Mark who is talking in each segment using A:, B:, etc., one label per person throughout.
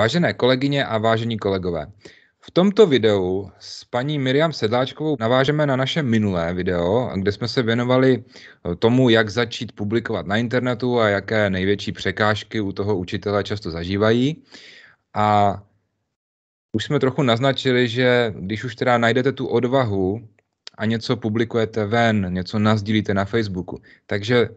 A: Vážené kolegyně a vážení kolegové, v tomto videu s paní Miriam Sedláčkovou navážeme na naše minulé video, kde jsme se věnovali tomu, jak začít publikovat na internetu a jaké největší překážky u toho učitele často zažívají. A už jsme trochu naznačili, že když už teda najdete tu odvahu a něco publikujete ven, něco nazdílíte na Facebooku, takže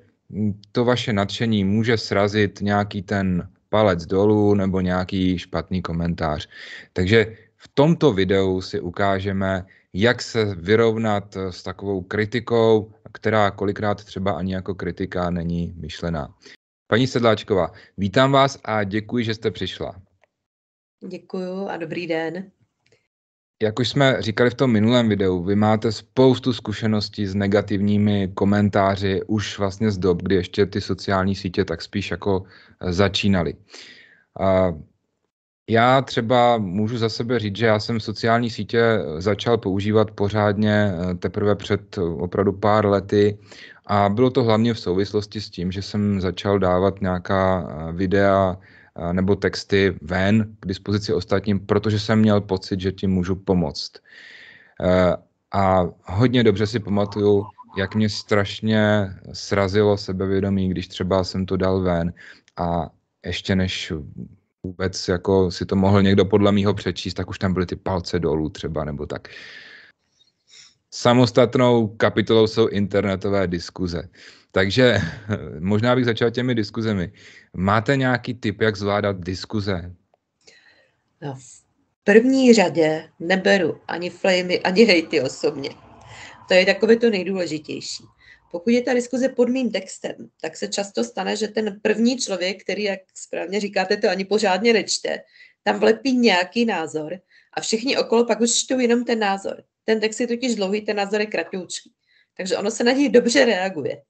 A: to vaše nadšení může srazit nějaký ten palec dolů nebo nějaký špatný komentář. Takže v tomto videu si ukážeme, jak se vyrovnat eh, s takovou kritikou, která kolikrát třeba ani jako kritika není myšlená. Paní Sedláčková, vítám vás a děkuji, že jste přišla.
B: Děkuji a dobrý den
A: jak už jsme říkali v tom minulém videu, vy máte spoustu zkušeností s negativními komentáři už vlastně z dob, kdy ještě ty sociální sítě tak spíš jako eh, začínaly. Já třeba můžu za sebe říct, že já jsem sociální sítě eh, začal používat pořádně eh, teprve před opravdu pár lety a bylo to hlavně v souvislosti s tím, že jsem začal dávat nějaká videa nebo texty ven k dispozici ostatním, protože jsem měl pocit, že tím můžu pomoct. E, a hodně dobře si pamatuju, jak mě strašně srazilo sebevědomí, když třeba jsem to dal ven a ještě než vůbec jako si to mohl někdo podle mýho přečíst, tak už tam byly ty palce dolů třeba nebo tak. Samostatnou kapitolou jsou internetové diskuze. Uh, takže možná bych začal těmi diskuzemi. Máte nějaký tip, jak zvládat diskuze?
B: No, v první řadě neberu ani flamy, ani hejty osobně. To je takové to nejdůležitější. Pokud je ta diskuze pod mým textem, tak se často stane, že ten první člověk, který, jak správně říkáte, to ani pořádně nečte, tam vlepí nějaký názor a všichni okolo pak už čtou jenom ten názor. Ten text je totiž dlouhý, ten názor je kratoučký. Takže ono se na něj dobře reaguje.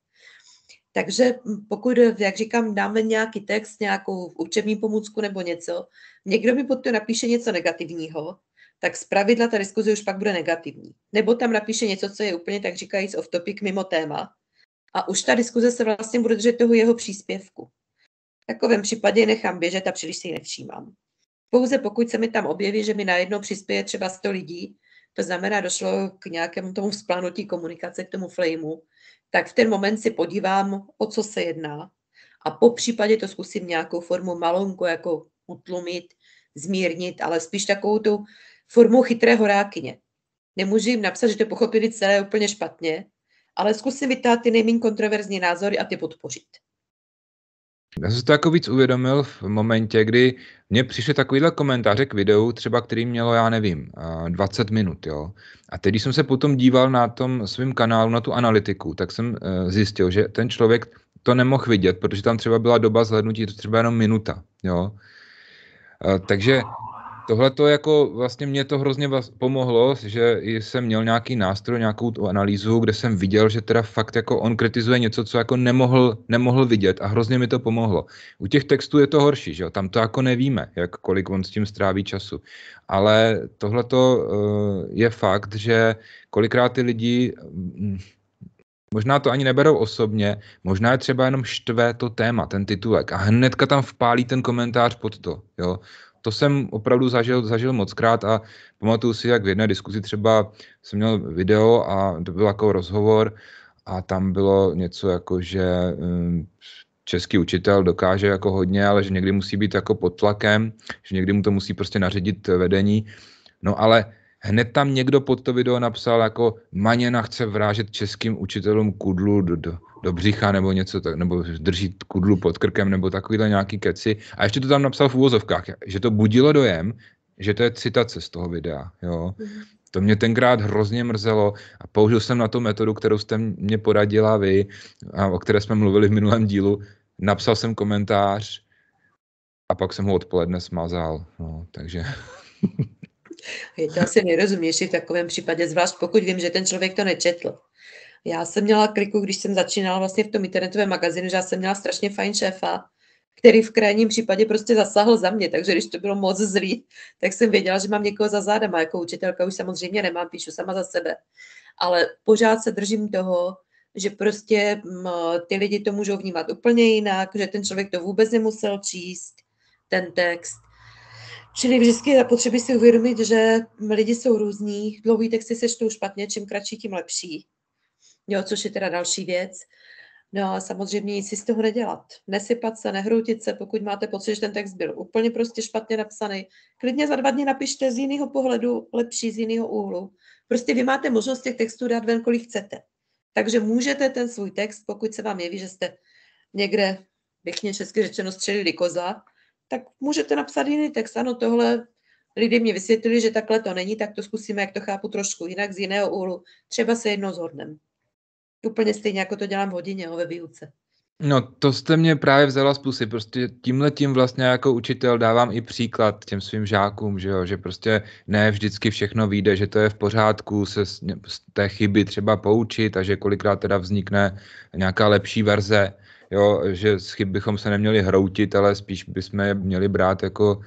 B: Takže hm, pokud, jak říkám, dáme nějaký text, nějakou učební pomůcku nebo něco, někdo mi pod to napíše něco negativního, tak z pravidla ta diskuze už pak bude negativní. Nebo tam napíše něco, co je úplně, tak říkajíc, off topic, mimo téma. A už ta diskuze se vlastně bude držet toho jeho příspěvku. V takovém případě nechám běžet a příliš si ji nevšímám. Pouze pokud se mi tam objeví, že mi najednou přispěje třeba 100 lidí, to znamená, došlo k nějakému tomu vzplanutí komunikace, k tomu flameu, tak v ten moment si podívám, o co se jedná a po případě to zkusím nějakou formu malonku jako utlumit, zmírnit, ale spíš takovou tu formu chytré horákyně. Nemůžu jim napsat, že to pochopili celé úplně špatně, ale zkusím vytáhnout ty nejméně kontroverzní názory a ty podpořit.
A: Já jsem si to jako víc uvědomil v momentě, kdy mně přišly takovýhle komentáře k videu, třeba který mělo, já nevím, 20 eh, minut, jo. A teď, když jsem se potom díval na tom svém kanálu, na tu analytiku, tak jsem eh, zjistil, že ten člověk to nemohl vidět, protože tam třeba byla doba zhlednutí, to třeba jenom minuta, jo. Eh, takže tohle to jako vlastně mě to hrozně pomohlo, že jsem měl nějaký nástroj, nějakou tu analýzu, kde jsem viděl, že teda fakt jako on kritizuje něco, co jako nemohl, nemohl vidět a hrozně mi to pomohlo. U těch textů je to horší, že jo, tam to jako nevíme, jak kolik on s tím stráví času. Ale tohle to eh, je fakt, že kolikrát ty lidi mm, Možná to ani neberou osobně, možná je třeba jenom štve to téma, ten titulek a hnedka tam vpálí ten komentář pod to, jo to jsem opravdu zažil, zažil moc krát a pamatuju si, jak v jedné diskuzi třeba jsem měl video a to byl jako rozhovor a tam bylo něco jako, že ehm, český učitel dokáže jako hodně, ale že někdy musí být jako pod tlakem, že někdy mu to musí prostě nařídit vedení. No ale hned tam někdo pod to video napsal, jako Maněna chce vrážet českým učitelům kudlu do, do, do břicha nebo něco tak, nebo držít kudlu pod krkem nebo takovýhle nějaký keci. A ještě to tam napsal v úvozovkách, že to budilo dojem, že to je citace z toho videa. Jo. Mhm. To mě tenkrát hrozně mrzelo a použil jsem na tu metodu, kterou jste mě poradila vy a o které jsme mluvili v minulém dílu. Napsal jsem komentář a pak jsem ho odpoledne smazal. No, takže
B: Je to asi nejrozumější v takovém případě, zvlášť pokud vím, že ten člověk to nečetl. Já jsem měla kliku, když jsem začínala vlastně v tom internetovém magazínu, že já jsem měla strašně fajn šéfa, který v krajním případě prostě zasahl za mě, takže když to bylo moc zlý, tak jsem věděla, že mám někoho za zádama, jako učitelka už samozřejmě nemám, píšu sama za sebe. Ale pořád se držím toho, že prostě mm, ty lidi to můžou vnímat úplně jinak, že ten člověk to vůbec nemusel číst, ten text, Čili vždycky je zapotřebí si uvědomit, že lidi jsou různí, dlouhý texty se čtou špatně, čím kratší, tím lepší. Jo, což je teda další věc. No a samozřejmě nic si z toho nedělat. Nesypat se, nehroutit se, pokud máte pocit, že ten text byl úplně prostě špatně napsaný. Klidně za dva dny napište z jiného pohledu, lepší z jiného úhlu. Prostě vy máte možnost těch textů dát ven, kolik chcete. Takže můžete ten svůj text, pokud se vám jeví, že jste někde, pěkně česky řečeno, střelili kozla, tak můžete napsat jiný text. Ano, tohle lidi mě vysvětlili, že takhle to není, tak to zkusíme, jak to chápu trošku jinak z jiného úhlu. Třeba se jedno zhodneme. Úplně stejně, jako to dělám v hodině ve výuce.
A: No, to jste mě právě vzala z pusy. Prostě tímhle tím vlastně jako učitel dávám i příklad těm svým žákům, že jo, že prostě ne vždycky všechno vyjde, že to je v pořádku se z té chyby třeba poučit a že kolikrát teda vznikne nějaká lepší verze jo, že z chyb bychom se neměli hroutit, ale spíš bychom je měli brát jako,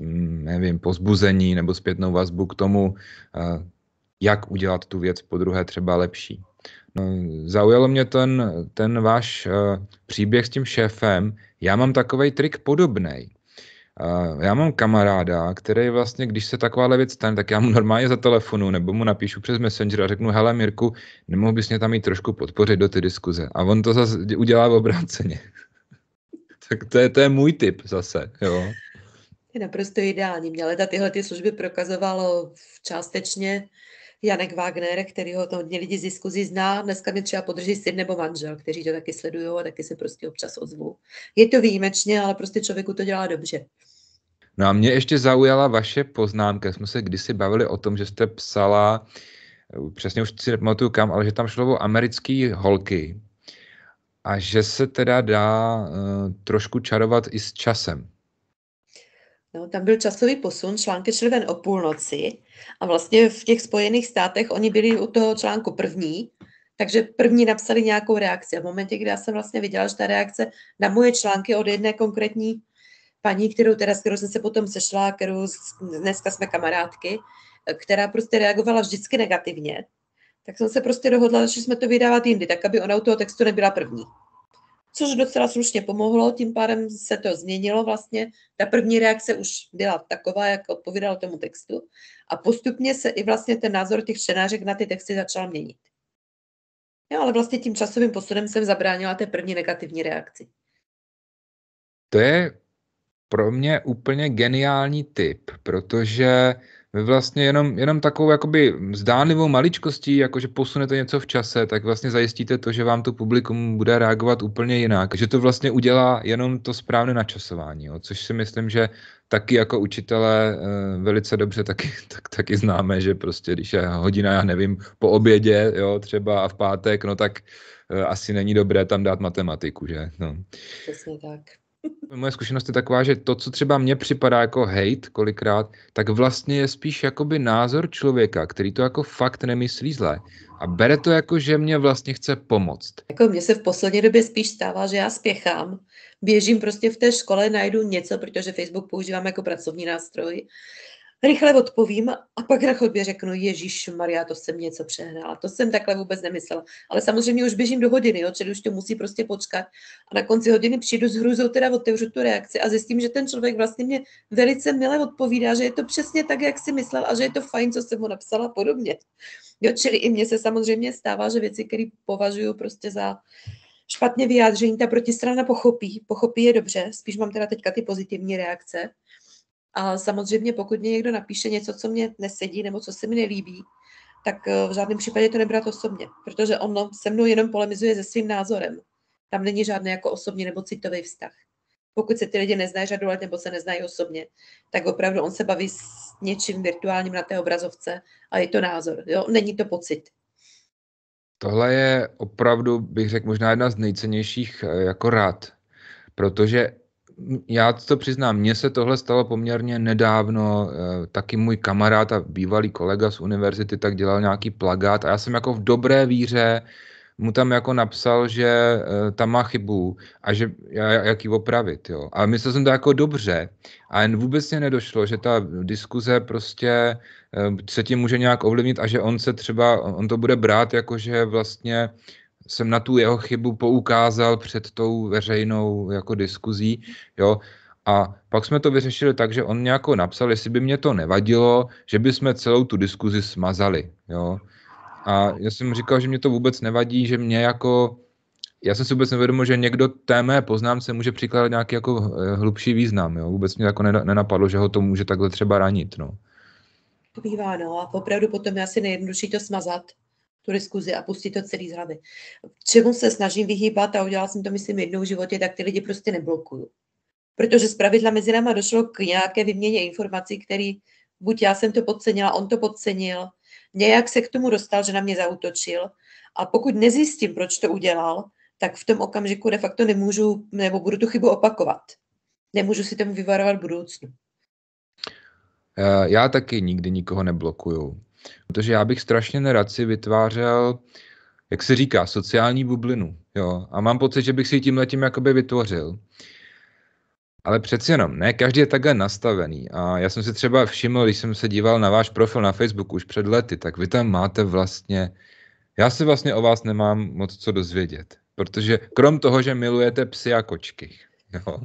A: mm, nevím, pozbuzení nebo zpětnou vazbu k tomu, eh, jak udělat tu věc po druhé třeba lepší. No, zaujalo mě ten, ten váš eh, příběh s tím šéfem. Já mám takový trik podobný. Já mám kamaráda, který vlastně, když se takováhle věc stane, tak já mu normálně telefonu nebo mu napíšu přes Messenger a řeknu, hele Mirku, nemohl bys mě tam jít trošku podpořit do ty diskuze. A on to zase udělá v obráceně. tak to je, to je můj tip zase, jo.
B: Je naprosto ideální. Mě leta tyhle ty služby prokazovalo částečně Janek Wagner, který ho to hodně lidi z diskuzí zná, dneska mě třeba podrží syn nebo manžel, kteří to taky sledují a taky se prostě občas ozvu. Je to výjimečně, ale prostě člověku to dělá dobře.
A: No a mě ještě zaujala vaše poznámka. Jsme se kdysi bavili o tom, že jste psala, přesně už si nepamatuju kam, ale že tam šlo o americký holky a že se teda dá uh, trošku čarovat i s časem.
B: No, tam byl časový posun, články šly ven o půlnoci a vlastně v těch Spojených státech oni byli u toho článku první, takže první napsali nějakou reakci. A v momentě, kdy já jsem vlastně viděla, že ta reakce na moje články od jedné konkrétní paní, kterou teda, s kterou jsem se potom sešla, kterou dneska jsme kamarádky, která prostě reagovala vždycky negativně, tak jsem se prostě dohodla, že jsme to vydávat jindy, tak aby ona u toho textu nebyla první což docela slušně pomohlo, tím pádem se to změnilo vlastně. Ta první reakce už byla taková, jak odpovídal tomu textu a postupně se i vlastně ten názor těch čtenářek na ty texty začal měnit. Jo, ale vlastně tím časovým posunem jsem zabránila té první negativní reakci.
A: To je pro mě úplně geniální tip, protože vy vlastně jenom, jenom takovou jakoby zdánlivou maličkostí, jakože posunete něco v čase, tak vlastně zajistíte to, že vám to publikum bude reagovat úplně jinak. Že to vlastně udělá jenom to správné načasování, jo, což si myslím, že taky jako e, velice dobře taky, tak, taky známe, že prostě když je hodina, já nevím, po obědě, jo, třeba a v pátek, no tak eh, asi není dobré tam dát matematiku, že? No. Přesně tak. Moje zkušenost je taková, že to, co třeba mně připadá jako hate kolikrát, tak vlastně je spíš jakoby názor člověka, který to jako fakt nemyslí zlé. A bere to jako, že mě vlastně chce pomoct.
B: Jako mně se v poslední době spíš stává, že já spěchám, běžím prostě v té škole, najdu něco, protože Facebook používám jako pracovní nástroj rychle odpovím a pak na chodbě řeknu, Ježíš Maria, to jsem něco přehrála, to jsem takhle vůbec nemyslela. Ale samozřejmě už běžím do hodiny, jo, čili už to musí prostě počkat. A na konci hodiny přijdu s hrůzou, teda otevřu tu reakci a zjistím, že ten člověk vlastně mě velice milé odpovídá, že je to přesně tak, jak si myslel a že je to fajn, co jsem mu napsala podobně. Jo, čili i mně se samozřejmě stává, že věci, které považuji prostě za špatně vyjádření, ta protistrana pochopí, pochopí je dobře, spíš mám teda teďka ty pozitivní reakce, a samozřejmě, pokud mě někdo napíše něco, co mě nesedí nebo co se mi nelíbí, tak eh, v žádném případě to nebrat osobně, protože ono se mnou jenom polemizuje se svým názorem. Tam není žádný jako osobní nebo citový vztah. Pokud se ty lidi neznají řadu let nebo se neznají osobně, tak opravdu on se baví s něčím virtuálním na té obrazovce a je to názor, jo? není to pocit.
A: Tohle je opravdu, bych řekl, možná jedna z nejcennějších eh, jako rád, protože já to přiznám, mně se tohle stalo poměrně nedávno, eh, taky můj kamarád a bývalý kolega z univerzity tak dělal nějaký plagát a já jsem jako v dobré víře mu tam jako napsal, že eh, tam má chybu a že jak ji opravit, jo. A myslel jsem to jako dobře a jen vůbec mě nedošlo, že ta diskuze prostě eh, se tím může nějak ovlivnit a že on se třeba, on to bude brát jako, že vlastně jsem na tu jeho chybu poukázal před tou veřejnou jako diskuzí, jo, a pak jsme to vyřešili tak, že on nějakou napsal, jestli by mě to nevadilo, že by jsme celou tu diskuzi smazali, jo. A já jsem říkal, že mě to vůbec nevadí, že mě jako, já jsem si vůbec nevědomil, že někdo té mé poznámce může přikládat nějaký jako eh, hlubší význam, jo. Vůbec mě jako nenapadlo, že ho to může takhle třeba ranit, no.
B: Bývá, no, a opravdu potom je asi nejjednodušší to smazat, tu diskuzi a pustit to celý z hlavy. Čemu se snažím vyhýbat a udělala jsem to, myslím, jednou v životě, tak ty lidi prostě neblokuju. Protože pravidla mezi náma došlo k nějaké vyměně informací, které buď já jsem to podcenila, on to podcenil, nějak se k tomu dostal, že na mě zautočil. A pokud nezjistím, proč to udělal, tak v tom okamžiku de facto nemůžu, nebo budu tu chybu opakovat. Nemůžu si tomu vyvarovat budoucnu.
A: Eh, já taky nikdy nikoho neblokuju. Protože já bych strašně nerad si vytvářel, jak se říká, sociální bublinu. Jo? A mám pocit, že bych si ji tímhle tím jakoby vytvořil. Ale přeci jenom, ne každý je takhle nastavený. A já jsem si třeba všiml, když jsem se díval na váš profil na Facebooku už před lety, tak vy tam máte vlastně, já se vlastně o vás nemám moc co dozvědět. Protože krom toho, že milujete psy a kočky, jo,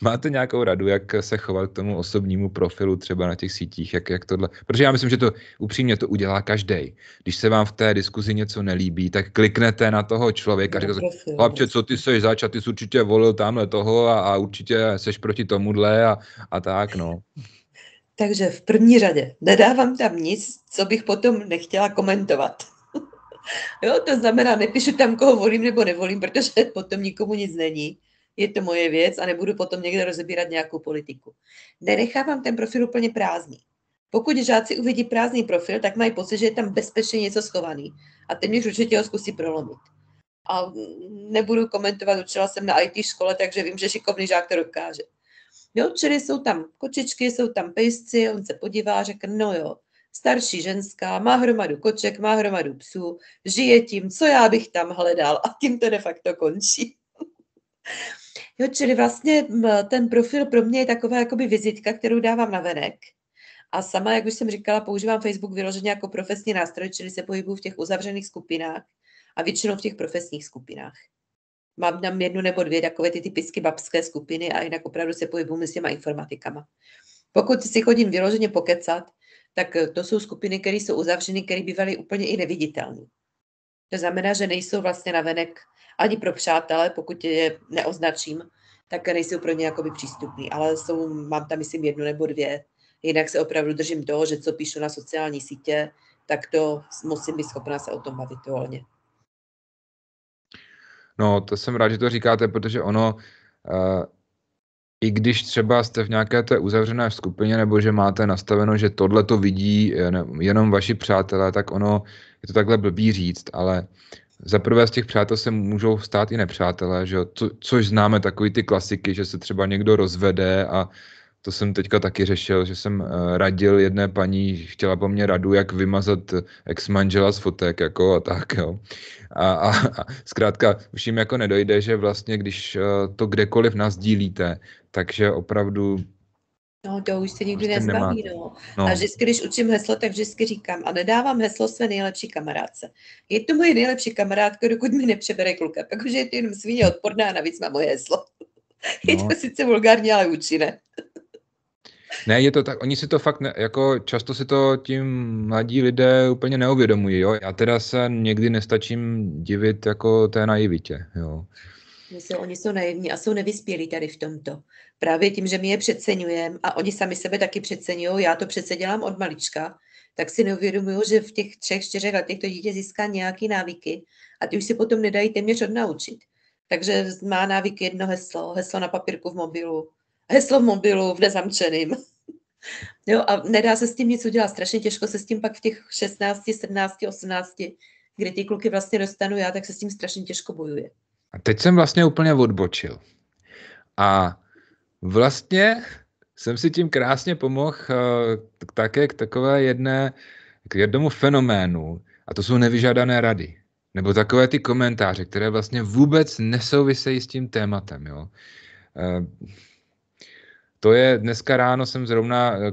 A: Máte nějakou radu, jak se chovat k tomu osobnímu profilu třeba na těch sítích, jak, jak tohle? Protože já myslím, že to upřímně to udělá každý. Když se vám v té diskuzi něco nelíbí, tak kliknete na toho člověka a říkáte, chlapče, co ty seš zač a ty jsi určitě volil tamhle toho a, a určitě seš proti tomuhle a, a tak, no.
B: Takže v první řadě nedávám tam nic, co bych potom nechtěla komentovat. jo, to znamená, nepíšu tam, koho volím nebo nevolím, protože potom nikomu nic není je to moje věc a nebudu potom někde rozebírat nějakou politiku. Nenechávám ten profil úplně prázdný. Pokud žáci uvidí prázdný profil, tak mají pocit, že je tam bezpečně něco schovaný a už určitě ho zkusí prolomit. A nebudu komentovat, učila jsem na IT škole, takže vím, že šikovný žák to dokáže. Jo, čili jsou tam kočičky, jsou tam pejsci, on se podívá, řekne, no jo, starší ženská, má hromadu koček, má hromadu psů, žije tím, co já bych tam hledal a tím to de facto končí. Jo, čili vlastně ten profil pro mě je taková jakoby vizitka, kterou dávám na venek. A sama, jak už jsem říkala, používám Facebook vyloženě jako profesní nástroj, čili se pohybuju v těch uzavřených skupinách a většinou v těch profesních skupinách. Mám tam jednu nebo dvě takové ty typicky babské skupiny a jinak opravdu se pohybuju mezi těma informatikama. Pokud si chodím vyloženě pokecat, tak to jsou skupiny, které jsou uzavřeny, které bývaly úplně i neviditelné. To znamená, že nejsou vlastně navenek ani pro přátelé, pokud je neoznačím, tak nejsou pro ně jakoby přístupný. Ale jsou, mám tam, myslím, jednu nebo dvě. Jinak se opravdu držím toho, že co píšu na sociální sítě, tak to musím být schopná se o tom bavit volně.
A: No, to jsem rád, že to říkáte, protože ono, uh, i když třeba jste v nějaké té uzavřené skupině, nebo že máte nastaveno, že tohle to vidí eh, jenom vaši přátelé, tak ono je to takhle blbý říct, ale za prvé z těch přátel se můžou stát i nepřátelé, že jo? Co, což známe takový ty klasiky, že se třeba někdo rozvede a to jsem teďka taky řešil, že jsem eh, radil jedné paní, chtěla po mně radu, jak vymazat eh, ex-manžela z fotek, jako a tak, jo. A, a, a zkrátka už jim jako nedojde, že vlastně, když eh, to kdekoliv nás dílíte, takže opravdu
B: No, to už se nikdy prostě nezbaví, no. no. A vždycky, když učím heslo, tak vždycky říkám, a nedávám heslo své nejlepší kamarádce. Je to moje nejlepší kamarádka, dokud mi nepřebere kluka, protože je to jenom svíně odporná, navíc má moje heslo. No. Je to sice vulgární, ale účinné.
A: Ne, je to tak, oni si to fakt, ne, jako často si to tím mladí lidé úplně neuvědomují, jo. Já teda se někdy nestačím divit jako té naivitě, jo.
B: Oni jsou, oni jsou naivní a jsou nevyspělí tady v tomto. Právě tím, že my je přeceňujeme a oni sami sebe taky přeceňují, já to přece dělám od malička, tak si neuvědomuju, že v těch třech, čtyřech letech to dítě získá nějaký návyky a ty už si potom nedají téměř odnaučit. Takže má návyk jedno heslo, heslo na papírku v mobilu, heslo v mobilu v nezamčeným. jo, a nedá se s tím nic udělat. Strašně těžko se s tím pak v těch 16, 17, 18, kdy ty kluky vlastně dostanu já, tak se s tím strašně těžko bojuje.
A: A teď jsem vlastně úplně odbočil. A vlastně jsem si tím krásně pomohl uh, také k takové jedné, k jednomu fenoménu, a to jsou nevyžádané rady. Nebo takové ty komentáře, které vlastně vůbec nesouvisejí s tím tématem. Jo? Uh, to je, dneska ráno jsem zrovna eh, eh,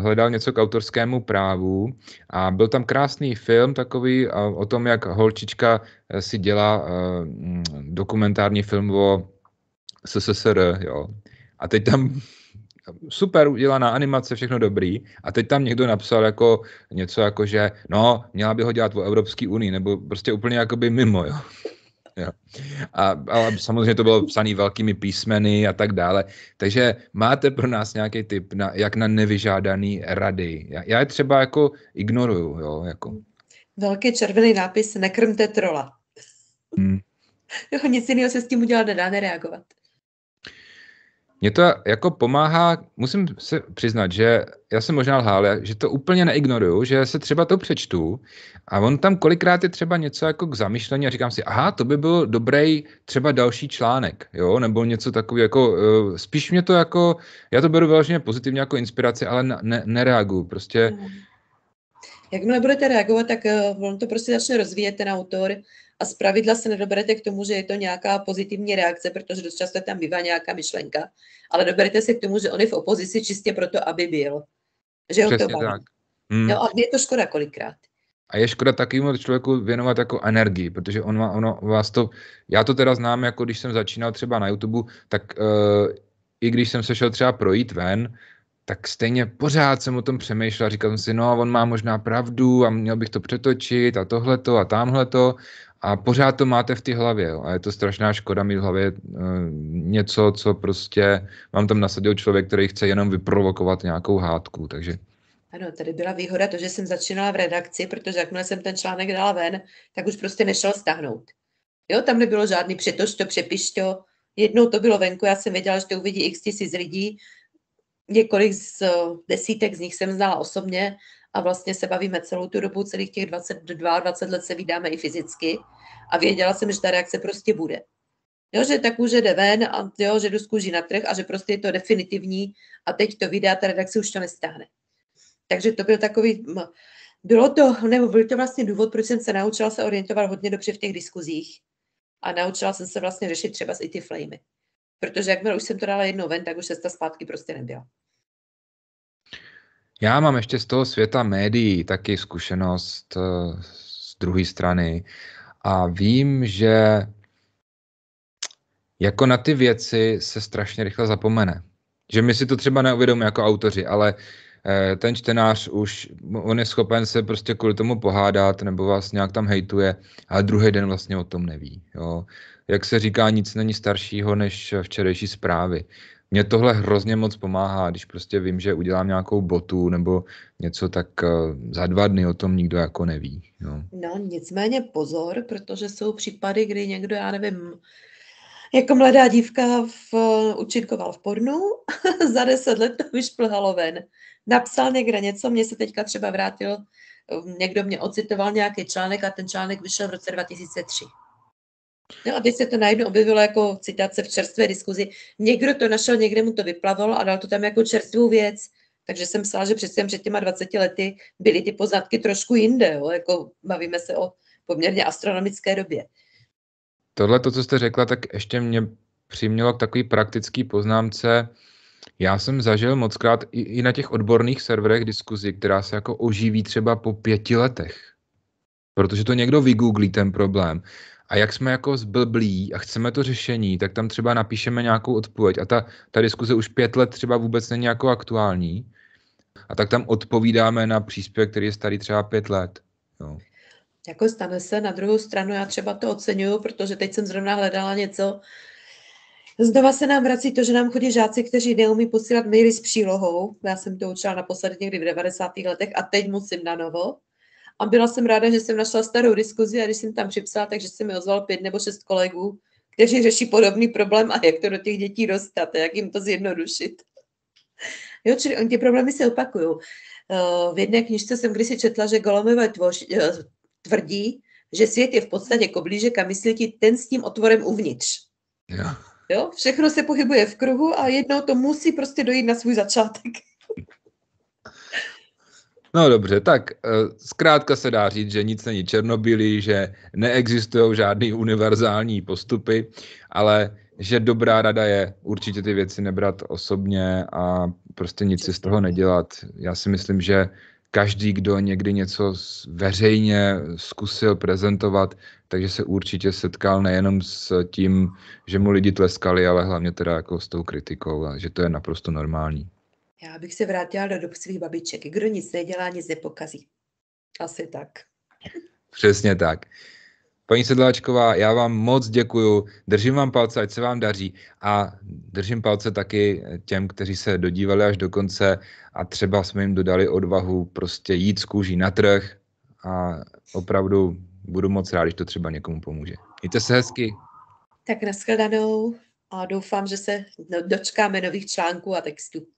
A: hledal něco k autorskému právu a byl tam krásný film takový o tom, jak holčička eh, si dělá mm, dokumentární film o SSR, jo. A teď tam super udělaná animace, všechno dobrý. A teď tam někdo napsal jako něco jako, že no, měla by ho dělat o Evropské unii, nebo prostě úplně jakoby mimo, jo. Jo. A, ale samozřejmě to bylo psané velkými písmeny a tak dále. Takže máte pro nás nějaký tip, na, jak na nevyžádaný rady? Já, já je třeba jako ignoruju, jo, jako.
B: Velký červený nápis, nekrmte trola. Hmm. jo, nic jiného se s tím udělat nedá, nereagovat.
A: Mě to jako pomáhá, musím se přiznat, že já jsem možná lhal, že to úplně neignoruju, že se třeba to přečtu a on tam kolikrát je třeba něco jako k zamyšlení a říkám si, aha, to by byl dobrý třeba další článek, jo, nebo něco takový jako, eh, spíš mě to jako, já to beru velmi pozitivně jako inspiraci, ale ne, nereaguju, prostě. Hmm.
B: Jakmile budete reagovat, tak eh, on to prostě začne rozvíjet ten autor a pravidla se nedoberete k tomu, že je to nějaká pozitivní reakce, protože dost často tam bývá nějaká myšlenka, ale doberete se k tomu, že on je v opozici čistě proto, aby byl. Že ho to baví. Tak. Hmm. No a je to škoda kolikrát.
A: A je škoda takovému člověku věnovat jako energii, protože on má, ono vás to, já to teda znám, jako když jsem začínal třeba na YouTube, tak uh, i když jsem se šel třeba projít ven, tak stejně pořád jsem o tom přemýšlel, říkal jsem si, no on má možná pravdu a měl bych to přetočit a tohleto a tamhleto a pořád to máte v té hlavě jo. a je to strašná škoda mít v hlavě uh, něco, co prostě vám tam nasadil člověk, který chce jenom vyprovokovat nějakou hádku, takže
B: ano, tady byla výhoda to, že jsem začínala v redakci, protože jakmile jsem ten článek dala ven, tak už prostě nešel stáhnout. Jo, tam nebylo žádný přetož to, přepiš to. Jednou to bylo venku, já jsem věděla, že to uvidí x tisíc lidí. Několik z desítek z nich jsem znala osobně a vlastně se bavíme celou tu dobu, celých těch 22, 20 let se vydáme i fyzicky a věděla jsem, že ta reakce prostě bude. Jo, že tak už jde ven a jo, že jdu z kůží na trh a že prostě je to definitivní a teď to vydá, ta redakce už to nestáhne. Takže to byl takový, no, bylo to, nebo byl to vlastně důvod, proč jsem se naučila se orientovat hodně dobře v těch diskuzích a naučila jsem se vlastně řešit třeba i ty flamy. Protože jakmile už jsem to dala jednou ven, tak už se ta zpátky prostě nebyla.
A: Já mám ještě z toho světa médií taky zkušenost eh, z druhé strany a vím, že jako na ty věci se strašně rychle zapomene. Že my si to třeba neuvědomíme jako autoři, ale eh, ten čtenář už, on je schopen se prostě kvůli tomu pohádat nebo vás nějak tam hejtuje, ale druhý den vlastně o tom neví. Jo. Jak se říká, nic není staršího než včerejší zprávy mě tohle hrozně moc pomáhá, když prostě vím, že udělám nějakou botu nebo něco, tak eh, za dva dny o tom nikdo jako neví.
B: No, No nicméně pozor, protože jsou případy, kdy někdo, já nevím, jako mladá dívka v, učinkoval eh, v pornu, za deset let to vyšplhalo ven. Napsal někde něco, mně se teďka třeba vrátil, eh, někdo mě ocitoval nějaký článek a ten článek vyšel v roce 2003. No a teď se to najednou objevilo jako citace v čerstvé diskuzi. Někdo to našel, někde mu to vyplavalo a dal to tam jako čerstvou věc. Takže jsem myslela, že přece před těma 20 lety byly ty poznatky trošku jinde. Jo? Jako bavíme se o poměrně astronomické době.
A: Tohle, to, co jste řekla, tak ještě mě přimělo k takový praktický poznámce. Já jsem zažil mockrát i, i na těch odborných serverech diskuzi, která se jako oživí třeba po pěti letech. Protože to někdo vygooglí ten problém a jak jsme jako zblblí a chceme to řešení, tak tam třeba napíšeme nějakou odpověď a ta, ta diskuze už pět let třeba vůbec není jako aktuální a tak tam odpovídáme na příspěvek, který je starý třeba pět let. Jo.
B: Jako stane se, na druhou stranu já třeba to oceňuju, protože teď jsem zrovna hledala něco, Znova se nám vrací to, že nám chodí žáci, kteří neumí posílat maily s přílohou. Já jsem to učila naposledy někdy v 90. letech a teď musím na novo. A byla jsem ráda, že jsem našla starou diskuzi a když jsem tam připsala, takže se mi ozval pět nebo šest kolegů, kteří řeší podobný problém a jak to do těch dětí dostat a jak jim to zjednodušit. Jo, čili on, ty problémy se opakují. Eh, v jedné knižce jsem kdysi četla, že Golomové eh, tvrdí, že svět je v podstatě koblíže a myslí ti ten s tím otvorem uvnitř. Jo. jo. Všechno se pohybuje v kruhu a jednou to musí prostě dojít na svůj začátek.
A: No dobře, tak eh, zkrátka se dá říct, že nic není černobílý, že neexistují žádný univerzální postupy, ale že dobrá rada je určitě ty věci nebrat osobně a prostě nic si z toho nedělat. Já si myslím, že každý, kdo někdy něco veřejně zkusil prezentovat, takže se určitě setkal nejenom s tím, že mu lidi tleskali, ale hlavně teda jako s tou kritikou a že to je naprosto normální.
B: Já bych se vrátila do dob svých babiček. Kdo nic nedělá, nic nepokazí. Asi tak.
A: Přesně tak. Paní Sedláčková, já vám moc děkuju, držím vám palce, ať se vám daří a držím palce taky těm, kteří se dodívali až do konce a třeba jsme jim dodali odvahu prostě jít z kůží na trh a opravdu budu moc rád, když to třeba někomu pomůže. Mějte se hezky.
B: Tak nashledanou a doufám, že se dočkáme nových článků a textů.